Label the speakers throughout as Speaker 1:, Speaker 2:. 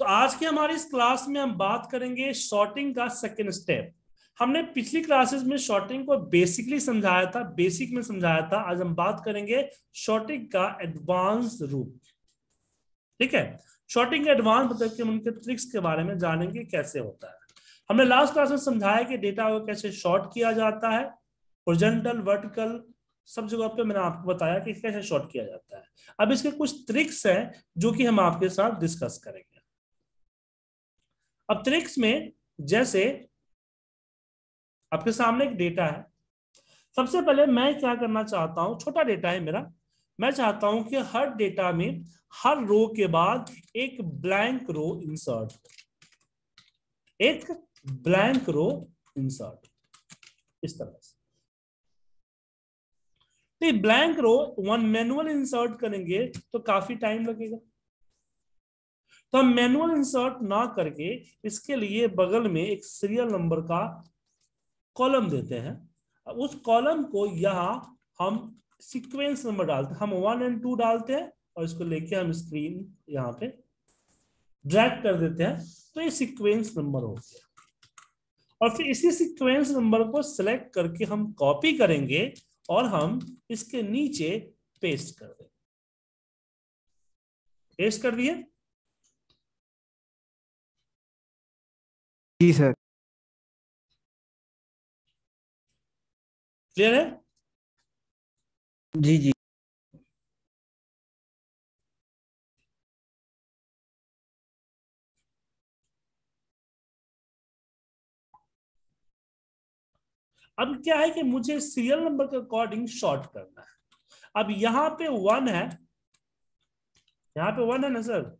Speaker 1: तो आज के हमारे इस क्लास में हम बात करेंगे शॉर्टिंग का सेकेंड स्टेप हमने पिछली क्लासेस में शॉर्टिंग को बेसिकली समझाया था बेसिक में समझाया था आज हम बात करेंगे शॉर्टिंग का एडवांस रूप ठीक है शॉर्टिंग का एडवांस मतलब कि हम उनके ट्रिक्स के बारे में जानेंगे कैसे होता है हमने लास्ट क्लास में समझाया कि डेटा को कैसे शॉर्ट किया जाता है ओरिजेंटल वर्टिकल सब जगह पे मैंने आपको बताया कि कैसे शॉर्ट किया जाता है अब इसके कुछ ट्रिक्स हैं जो कि हम आपके साथ डिस्कस करेंगे अपतरिक्ष में जैसे आपके सामने एक डेटा है सबसे पहले मैं क्या करना चाहता हूं छोटा डेटा है मेरा मैं चाहता हूं कि हर डेटा में हर रो के बाद एक ब्लैंक रो इंसर्ट एक ब्लैंक रो इंसर्ट इस तरह से तो blank row one manual insert करेंगे तो काफी टाइम लगेगा तो हम मैनुअल इंसर्ट ना करके इसके लिए बगल में एक सीरियल नंबर का कॉलम देते हैं उस कॉलम को यहाँ हम सीक्वेंस नंबर डालते हैं हम वन एंड टू डालते हैं और इसको लेके हम स्क्रीन यहाँ पे ड्रैग कर देते हैं तो ये सीक्वेंस नंबर हो गया और फिर इसी सीक्वेंस नंबर को सिलेक्ट करके हम कॉपी करेंगे और हम इसके नीचे पेस्ट कर देंगे पेस्ट कर दिए
Speaker 2: जी सर क्लियर है जी जी
Speaker 1: अब क्या है कि मुझे सीरियल नंबर के अकॉर्डिंग शॉर्ट करना है अब यहां पे वन है यहां पे वन है ना सर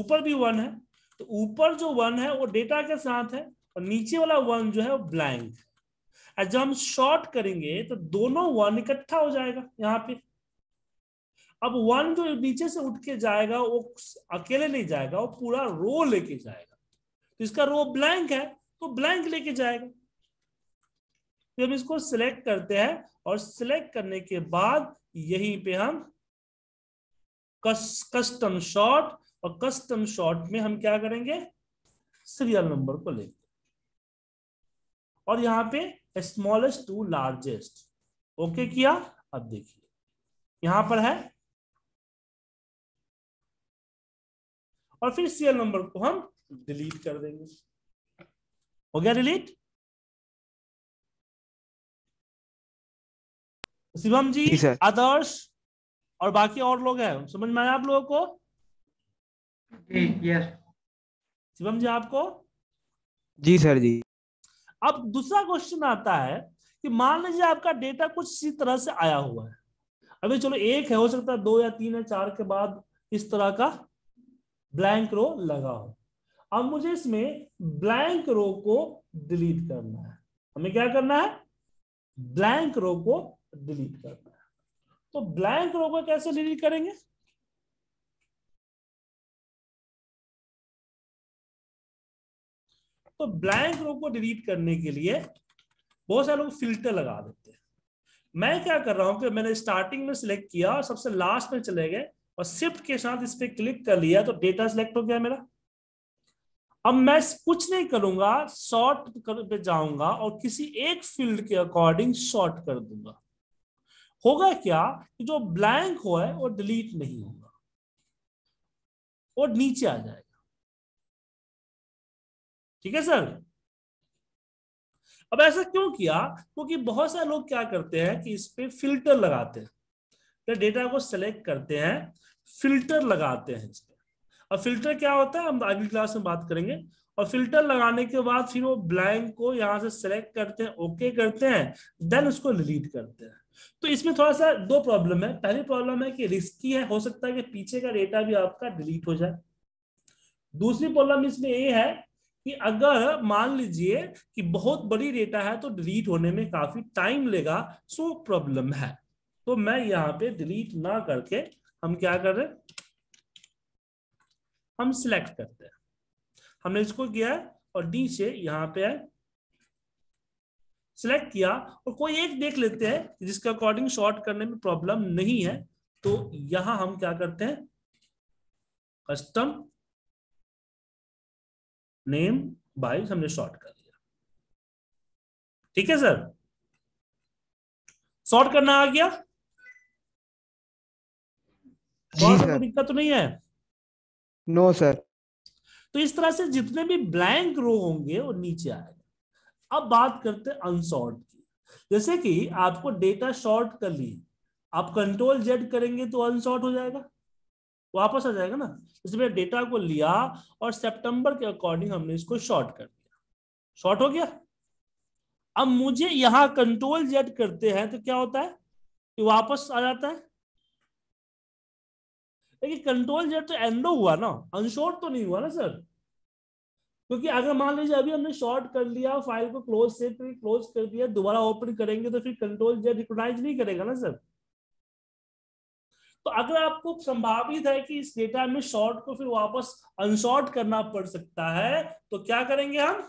Speaker 1: ऊपर भी वन है तो ऊपर जो वन है वो डेटा के साथ है और नीचे वाला वन जो है वो ब्लैंक और जब हम शॉर्ट करेंगे तो दोनों वन इकट्ठा हो जाएगा यहाँ पे अब वन जो नीचे से उठ के जाएगा वो अकेले नहीं जाएगा वो पूरा रो लेके जाएगा तो इसका रो ब्लैंक है तो ब्लैंक लेके जाएगा तो हम इसको सिलेक्ट करते हैं और सिलेक्ट करने के बाद यहीं पे हम कस्टम शॉर्ट और कस्टम शॉर्ट में हम क्या करेंगे सीरियल नंबर को लेंगे और यहां पे स्मॉलेस्ट टू लार्जेस्ट ओके किया अब देखिए
Speaker 3: यहां पर है
Speaker 2: और फिर सीरियल नंबर को हम डिलीट कर देंगे हो गया डिलीट शिवम जी
Speaker 1: आदर्श और बाकी और लोग हैं समझ में आया आप लोगों को यस शिवम जी आपको जी सर जी अब दूसरा क्वेश्चन आता है कि मान लीजिए आपका डेटा कुछ इसी तरह से आया हुआ है अभी चलो एक है हो सकता है दो या तीन या चार के बाद इस तरह का ब्लैंक रो लगा हो अब मुझे इसमें ब्लैंक रो को डिलीट करना है हमें क्या करना है ब्लैंक रो को डिलीट करना है तो ब्लैंक रो को कैसे डिलीट करेंगे
Speaker 3: तो ब्लैंक रो को डिलीट करने के
Speaker 1: लिए बहुत सारे लोग फिल्टर लगा देते हैं मैं क्या कर रहा हूं कि मैंने स्टार्टिंग में सिलेक्ट किया और सबसे लास्ट में चले गए और शिफ्ट के साथ इस पर क्लिक कर लिया तो डेटा सिलेक्ट हो गया मेरा अब मैं कुछ नहीं करूंगा शॉर्ट पे जाऊंगा और किसी एक फील्ड के अकॉर्डिंग शॉर्ट कर दूंगा होगा क्या कि जो ब्लैंक हो है वो डिलीट नहीं होगा और नीचे
Speaker 3: आ जाएगा ठीक है सर
Speaker 1: अब ऐसा क्यों किया क्योंकि बहुत सारे लोग क्या करते हैं कि इस पे फिल्टर लगाते हैं तो डेटा को सेलेक्ट करते हैं फिल्टर लगाते हैं इस पर अब फिल्टर क्या होता है हम अगली क्लास में बात करेंगे और फिल्टर लगाने के बाद फिर वो ब्लैंक को यहां से सेलेक्ट करते हैं ओके करते हैं देन उसको डिलीट करते हैं तो इसमें थोड़ा सा दो प्रॉब्लम है पहली प्रॉब्लम है कि रिस्की है हो सकता है कि पीछे का डेटा भी आपका डिलीट हो जाए दूसरी प्रॉब्लम इसमें ये है कि अगर मान लीजिए कि बहुत बड़ी डेटा है तो डिलीट होने में काफी टाइम लेगा सो प्रॉब्लम है तो मैं यहाँ पे डिलीट ना करके हम क्या कर रहे हम सिलेक्ट करते हैं हमने इसको किया है और डी से यहाँ पे है सिलेक्ट किया और कोई एक देख लेते हैं जिसके अकॉर्डिंग शॉर्ट करने में प्रॉब्लम नहीं है तो यहां हम क्या करते हैं कस्टम
Speaker 3: नेम बाय हमने शॉर्ट कर लिया ठीक है सर शॉर्ट करना आ गया दिक्कत तो नहीं है नो no,
Speaker 1: सर तो इस तरह से जितने भी ब्लैंक रो होंगे वो नीचे आएगा अब बात करते अनशॉर्ट अनसॉर्ट की जैसे कि आपको डेटा शॉर्ट कर ली आप कंट्रोल जेड करेंगे तो अनसॉर्ट हो जाएगा वापस आ जाएगा ना जैसे मैंने डेटा को लिया और सितंबर के अकॉर्डिंग हमने इसको शॉर्ट कर दिया शॉर्ट हो गया अब मुझे यहां कंट्रोल जेड करते हैं तो क्या होता है कि वापस आ जाता है लेकिन कंट्रोल जेड तो एंडो हुआ ना अनशॉर्ट तो नहीं हुआ ना सर क्योंकि अगर मान लीजिए अभी हमने शॉर्ट कर लिया फाइल को क्लोज से फिर क्लोज कर दिया दोबारा ओपन करेंगे तो फिर कंट्रोल जेड रिकॉग्नाइज नहीं करेगा ना सर तो अगर आपको संभावित है कि इस डेटा में शॉर्ट को फिर वापस अनशॉर्ट करना पड़ सकता है तो क्या करेंगे हम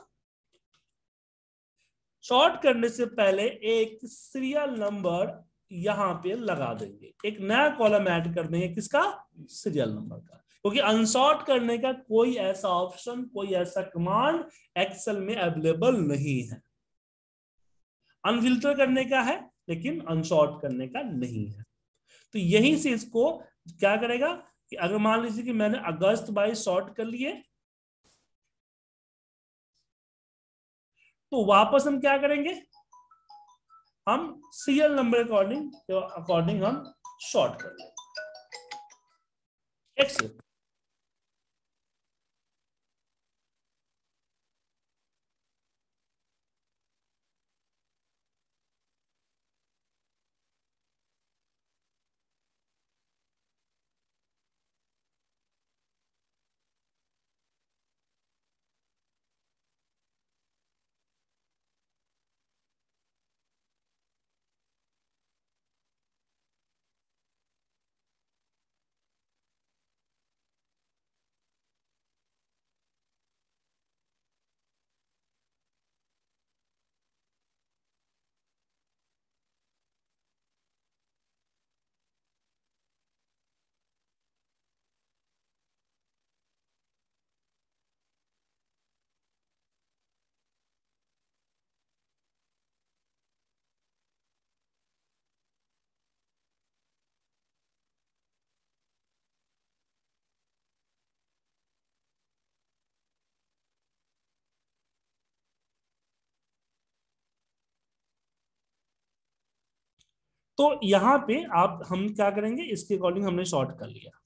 Speaker 1: शॉर्ट करने से पहले एक सीरियल नंबर यहां पे लगा देंगे एक नया कॉलम ऐड कर देंगे किसका सीरियल नंबर का क्योंकि अनशॉर्ट करने का कोई ऐसा ऑप्शन कोई ऐसा कमांड एक्सेल में अवेलेबल नहीं है अनफिल्टर करने का है लेकिन अनशॉर्ट करने का नहीं है तो यहीं से इसको क्या करेगा कि अगर मान लीजिए कि मैंने अगस्त बाईस शॉर्ट कर लिए तो वापस हम क्या करेंगे हम सीरियल नंबर अकॉर्डिंग अकॉर्डिंग हम शॉर्ट कर लेंगे तो यहाँ पे आप हम क्या करेंगे इसके अकॉर्डिंग हमने शॉर्ट कर लिया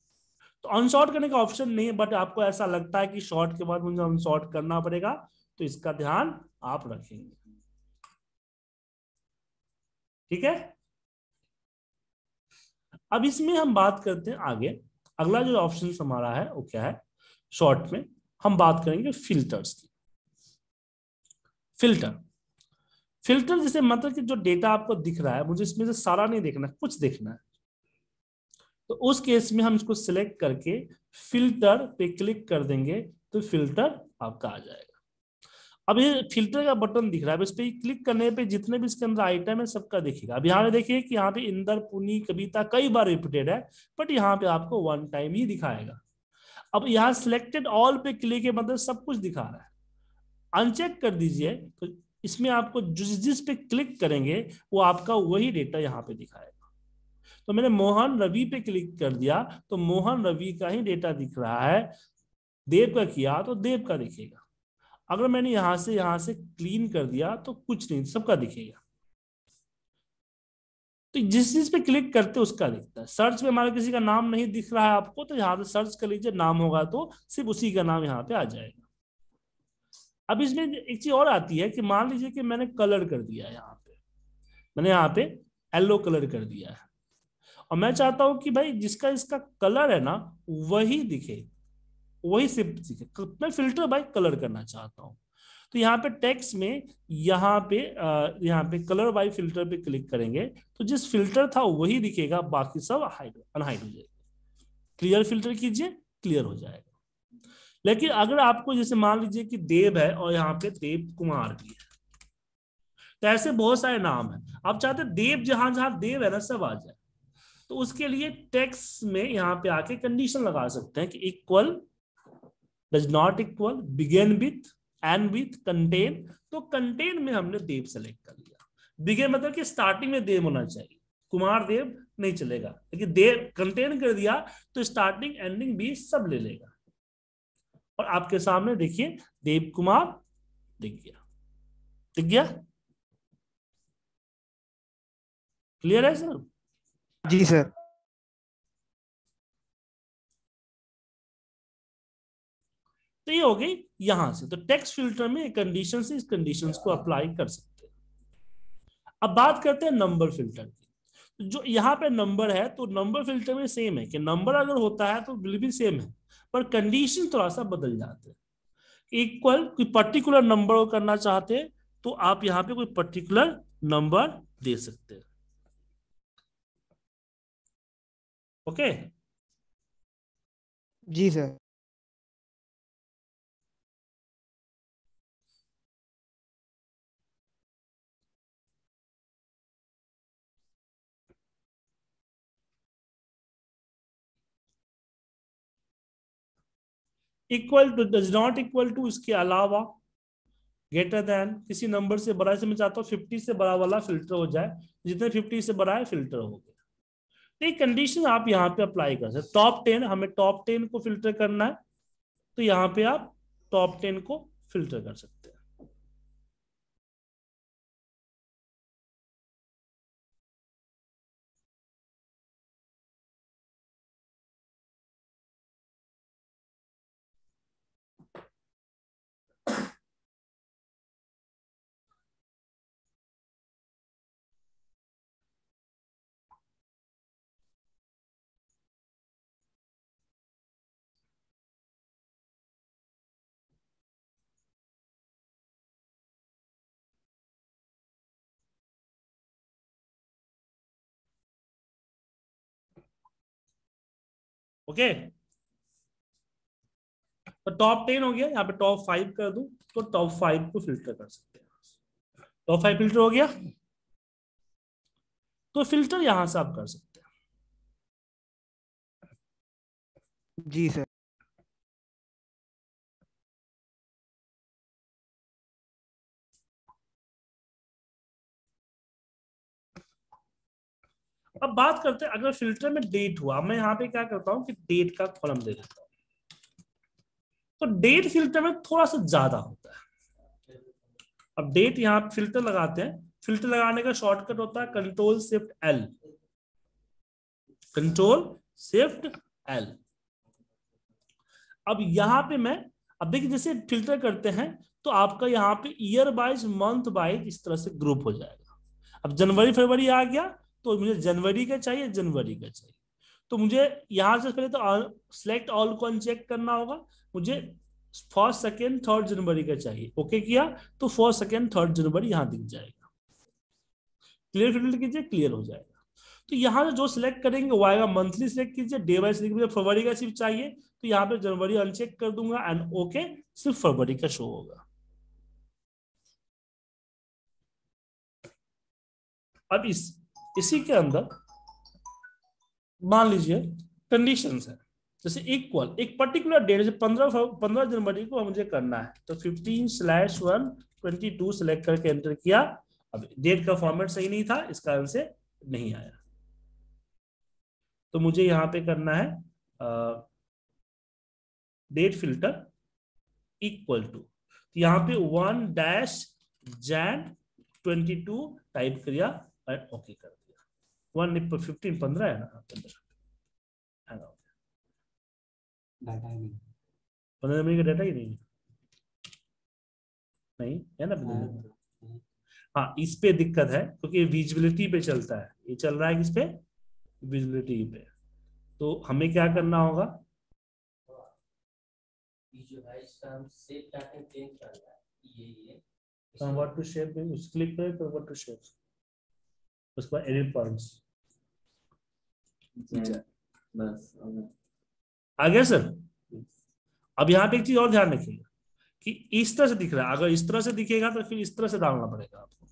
Speaker 1: तो अनशॉर्ट करने का ऑप्शन नहीं है बट आपको ऐसा लगता है कि शॉर्ट के बाद मुझे अनशॉर्ट करना पड़ेगा तो इसका ध्यान आप रखेंगे ठीक है अब इसमें हम बात करते हैं आगे अगला जो ऑप्शन हमारा है वो क्या है शॉर्ट में हम बात करेंगे फिल्टर्स की फिल्टर फिल्टर जैसे मतलब कि जो डेटा आपको दिख रहा है मुझे इसमें से सारा नहीं देखना कुछ देखना है तो उस केस में हम इसको सिलेक्ट करके फिल्टर पे क्लिक कर देंगे तो फिल्टर आपका आ जाएगा अब ये फिल्टर का बटन दिख रहा है इस पर क्लिक करने पे जितने भी इसके अंदर आइटम है सबका दिखेगा अब यहाँ पे देखिए कि यहाँ पे इंदर पुनी कविता कई बार रिपीटेड है बट यहाँ पे आपको वन टाइम ही दिखाएगा अब यहाँ सिलेक्टेड ऑल पे क्लिक है मतलब सब कुछ दिखा रहा है अनचेक कर दीजिए तो इसमें आपको जिस जिस पे क्लिक करेंगे वो आपका वही डेटा यहाँ पे दिखाएगा तो मैंने मोहन रवि पे क्लिक कर दिया तो मोहन रवि का ही डेटा दिख रहा है देव का किया तो देव का दिखेगा अगर मैंने यहां से यहां से क्लीन कर दिया तो कुछ नहीं सबका दिखेगा तो जिस चीज पे क्लिक करते उसका दिखता है सर्च में हमारा किसी का नाम नहीं दिख रहा है आपको तो यहाँ से सर्च कर लीजिए नाम होगा तो सिर्फ उसी का नाम यहाँ पे आ जाएगा अब इसमें एक चीज और आती है कि मान लीजिए कि मैंने कलर कर दिया है यहाँ पे मैंने यहाँ पे येलो कलर कर दिया है और मैं चाहता हूं कि भाई जिसका इसका कलर है ना वही दिखे वही सिर्फ दिखे मैं फिल्टर बाई कलर करना चाहता हूँ तो यहाँ पे टेक्स्ट में यहाँ पे यहाँ पे कलर बाई फिल्टर पे क्लिक करेंगे तो जिस फिल्टर था वही दिखेगा बाकी सब हाइड अनहाइड हो जाएगा क्लियर फिल्टर कीजिए क्लियर हो जाएगा लेकिन अगर आपको जैसे मान लीजिए कि देव है और यहाँ पे देव कुमार भी है तो ऐसे बहुत सारे नाम है आप चाहते देव जहां जहां देव है ना सब आ जाए तो उसके लिए टेक्स में यहाँ पे आके कंडीशन लगा सकते हैं कि equal does not equal begin with end with contain तो कंटेन में हमने देव सेलेक्ट कर लिया बिगेन मतलब कि स्टार्टिंग में देव होना चाहिए कुमार देव नहीं चलेगा लेकिन देव कंटेन कर दिया तो स्टार्टिंग एंडिंग भी सब ले लेगा और आपके सामने देखिए देव कुमार दिख गया दिख गया क्लियर है सर जी सर तो ये हो गई यहां से तो टेक्स्ट फिल्टर में कंडीशन से इस कंडीशंस को अप्लाई कर सकते हैं अब बात करते हैं नंबर फिल्टर की जो यहाँ पे नंबर है तो नंबर फिल्टर में सेम है कि नंबर अगर होता है तो भी सेम है पर कंडीशन थोड़ा सा बदल जाते हैं इक्वल कोई पर्टिकुलर नंबर को करना चाहते हैं तो आप यहाँ पे कोई पर्टिकुलर नंबर दे सकते हैं
Speaker 2: ओके जी sir
Speaker 1: equal to does not equal to इसके अलावा ग्रेटर देन किसी नंबर से बड़ा से मैं चाहता हूँ फिफ्टी से बड़ा वाला फिल्टर हो जाए जितने फिफ्टी से बड़ा है फिल्टर हो गया तो एक कंडीशन आप यहाँ पे अप्लाई कर सकते टॉप टेन हमें टॉप टेन को फिल्टर करना है तो यहाँ पे आप टॉप टेन को फिल्टर कर सकते हैं ओके तो टॉप टेन हो गया यहाँ पे टॉप फाइव कर दू तो टॉप फाइव को फिल्टर कर सकते हैं टॉप फाइव फिल्टर हो गया तो फिल्टर यहां से आप कर सकते हैं
Speaker 2: जी सर अब बात करते हैं अगर
Speaker 1: फिल्टर में डेट हुआ मैं यहाँ पे क्या करता हूँ कि डेट का कॉलम दे देता हूँ तो डेट फिल्टर में थोड़ा सा ज्यादा होता है अब डेट यहाँ फिल्टर लगाते हैं फिल्टर लगाने का शॉर्टकट होता है control shift L control shift L अब यहां पे मैं अब देखिए जैसे फिल्टर करते हैं तो आपका यहाँ पे ईयर वाइज मंथ वाइज इस तरह से ग्रुप हो जाएगा अब जनवरी फरवरी आ गया तो मुझे जनवरी का चाहिए जनवरी का चाहिए तो मुझे यहाँ से पहले तो सिलेक्ट ऑल को अनचेक करना होगा मुझे फर्स्ट सेकेंड थर्ड जनवरी का चाहिए ओके किया तो फर्स्ट सेकेंड थर्ड जनवरी यहाँ दिख जाएगा क्लियर फिल्टर कीजिए क्लियर हो जाएगा तो यहाँ से जो सिलेक्ट करेंगे वो आएगा मंथली सिलेक्ट कीजिए डे वाइज सिलेक्ट मुझे फरवरी का सिर्फ चाहिए तो यहाँ पे जनवरी अनचेक कर दूंगा एंड ओके सिर्फ फरवरी का शो होगा अब इस इसी के अंदर मान लीजिए कंडीशन है जैसे इक्वल एक पर्टिकुलर डेट जैसे पंद्रह पंद्रह जनवरी को मुझे करना है तो fifteen slash one twenty two select करके एंटर किया अब डेट का फॉर्मेट सही नहीं था इस कारण से नहीं आया तो मुझे यहां पे करना है डेट फिल्टर इक्वल टू यहां पे one dash Jan twenty two type किया और ओके कर वन इप फिफ्टीन पंद्रह है ना पंद्रह पंद्रह हाँ इस पे दिक्कत है क्योंकि विजिबिलिटी पे चलता है ये चल रहा है किस पे विजिबिलिटी पे तो हमें क्या करना होगा कन्वर्ट टू शेप उस क्लिक करें टू शेप उसका बाद एन पॉइंट्स आ गया सर अब यहाँ पे एक चीज और ध्यान रखिएगा कि इस तरह से दिख रहा है अगर इस तरह से दिखेगा तो फिर इस तरह से डालना पड़ेगा आपको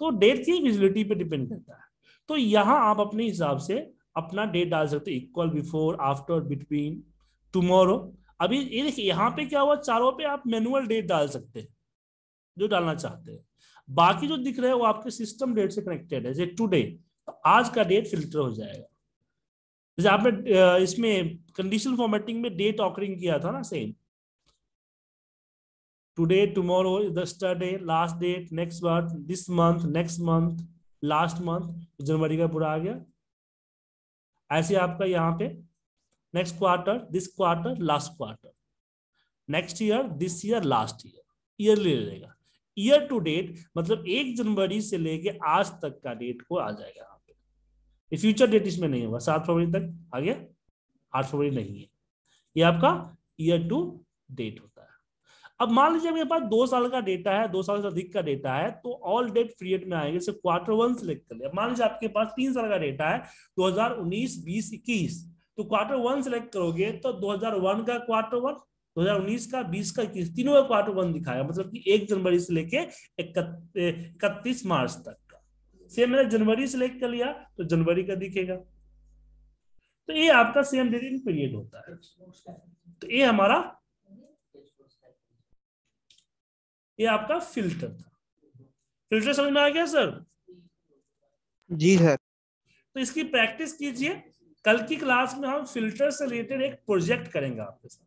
Speaker 1: तो डेट की विजिबिलिटी पे डिपेंड करता है तो यहाँ आप अपने हिसाब से अपना डेट डाल सकते equal before after between tomorrow अभी ये देखिए यहाँ पे क्या हुआ चारों पे आप मैनुअल डेट डाल सकते हैं जो डालना चाहते हैं बाकी जो दिख रहा है वो आपके सिस्टम डेट से कनेक्टेड है जैसे टुडे तो आज का डेट फिल्टर हो जाएगा जैसे आपने इसमें कंडीशन फॉर्मेटिंग में डेट ऑकरिंग किया था ना same today tomorrow day last date next month this month next month last month जनवरी का पूरा आ गया ऐसे आपका यहाँ पे next quarter this quarter last quarter next year this year last year yearly रहेगा ईयर टू डेट मतलब एक जनवरी से लेके आज तक का डेट को आ जाएगा यहाँ पे फ्यूचर डेट इसमें नहीं होगा सात फरवरी तक आ गया आठ फरवरी नहीं है ये आपका ईयर टू डेट होता है अब मान लीजिए मेरे पास दो साल का डेटा है दो साल से अधिक का डेटा है तो ऑल डेट पीरियड में आएंगे जैसे क्वार्टर वन सिलेक्ट कर लिया मान लीजिए आपके पास तीन साल का डेटा है 2019 20 21 तो क्वार्टर वन सेलेक्ट करोगे तो 2001 का क्वार्टर वन उन्नीस का बीस का इक्कीस तीनों का क्वार्टर वन दिखाया मतलब कि एक जनवरी से लेके इकतीस मार्च तक का सेम मैंने जनवरी से लेकर लिया तो जनवरी का दिखेगा तो ये आपका सेम रीडिंग पीरियड होता है तो ये हमारा ये आपका फिल्टर था फिल्टर समझ में आ गया सर जी सर तो इसकी प्रैक्टिस कीजिए कल की क्लास में हम फिल्टर से रिलेटेड एक प्रोजेक्ट करेंगे
Speaker 3: आपके साथ